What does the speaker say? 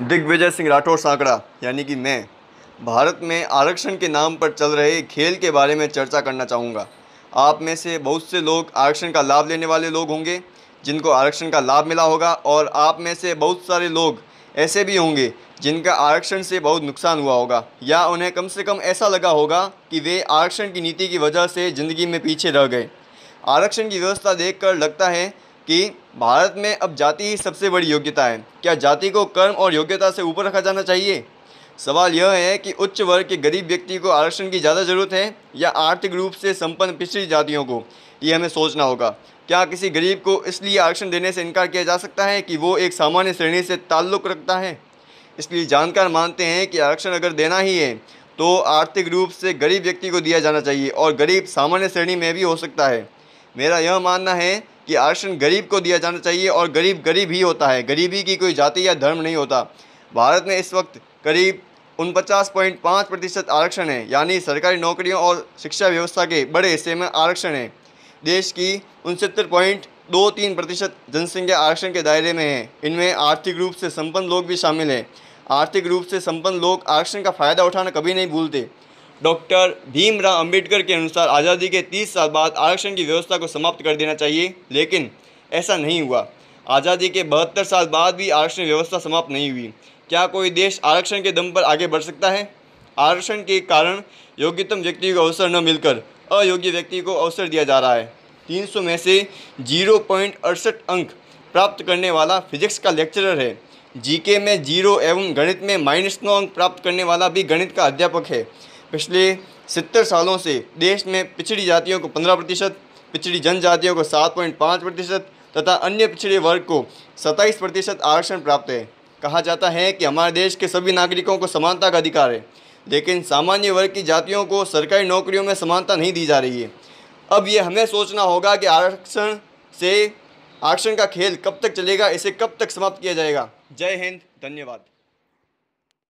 दिग्विजय सिंह राठौर सांकड़ा यानी कि मैं भारत में आरक्षण के नाम पर चल रहे खेल के बारे में चर्चा करना चाहूँगा आप में से बहुत से लोग आरक्षण का लाभ लेने वाले लोग होंगे जिनको आरक्षण का लाभ मिला होगा और आप में से बहुत सारे लोग ऐसे भी होंगे जिनका आरक्षण से बहुत नुकसान हुआ होगा या उन्हें कम से कम ऐसा लगा होगा कि वे आरक्षण की नीति की वजह से ज़िंदगी में पीछे रह गए आरक्षण की व्यवस्था देखकर लगता है कि भारत में अब जाति ही सबसे बड़ी योग्यता है क्या जाति को कर्म और योग्यता से ऊपर रखा जाना चाहिए सवाल यह है कि उच्च वर्ग के गरीब व्यक्ति को आरक्षण की ज़्यादा ज़रूरत है या आर्थिक रूप से संपन्न पिछड़ी जातियों को ये हमें सोचना होगा क्या किसी गरीब को इसलिए आरक्षण देने से इनकार किया जा सकता है कि वो एक सामान्य श्रेणी से ताल्लुक़ रखता है इसलिए जानकार मानते हैं कि आरक्षण अगर देना ही है तो आर्थिक रूप से गरीब व्यक्ति को दिया जाना चाहिए और गरीब सामान्य श्रेणी में भी हो सकता है मेरा यह मानना है कि आरक्षण गरीब को दिया जाना चाहिए और गरीब गरीब ही होता है गरीबी की कोई जाति या धर्म नहीं होता भारत में इस वक्त करीब उनपचास पॉइंट पाँच प्रतिशत आरक्षण है यानी सरकारी नौकरियों और शिक्षा व्यवस्था के बड़े हिस्से में आरक्षण है देश की उनसत्तर पॉइंट दो तीन प्रतिशत जनसंख्या आरक्षण के दायरे में है इनमें आर्थिक रूप से संपन्न लोग भी शामिल हैं आर्थिक रूप से संपन्न लोग आरक्षण का फ़ायदा उठाना कभी नहीं भूलते डॉक्टर भीमराव अंबेडकर के अनुसार आज़ादी के 30 साल बाद आरक्षण की व्यवस्था को समाप्त कर देना चाहिए लेकिन ऐसा नहीं हुआ आज़ादी के बहत्तर साल बाद भी आरक्षण व्यवस्था समाप्त नहीं हुई क्या कोई देश आरक्षण के दम पर आगे बढ़ सकता है आरक्षण के कारण योग्यतम व्यक्ति को अवसर न मिलकर अयोग्य व्यक्ति को अवसर दिया जा रहा है 300 में से जीरो पॉइंट अड़सठ अंक प्राप्त करने वाला फिजिक्स का लेक्चरर है जीके में जीरो एवं गणित में माइनस नौ अंक प्राप्त करने वाला भी गणित का अध्यापक है पिछले सत्तर सालों से देश में पिछड़ी जातियों को पंद्रह प्रतिशत पिछड़ी जनजातियों को सात पॉइंट पाँच प्रतिशत तथा अन्य पिछड़े वर्ग को सत्ताईस प्रतिशत आरक्षण प्राप्त है कहा जाता है कि हमारे देश के सभी नागरिकों को समानता का अधिकार है लेकिन सामान्य वर्ग की जातियों को सरकारी नौकरियों में समानता नहीं दी जा रही है अब ये हमें सोचना होगा कि आरक्षण से आरक्षण का खेल कब तक चलेगा इसे कब तक समाप्त किया जाएगा जय हिंद धन्यवाद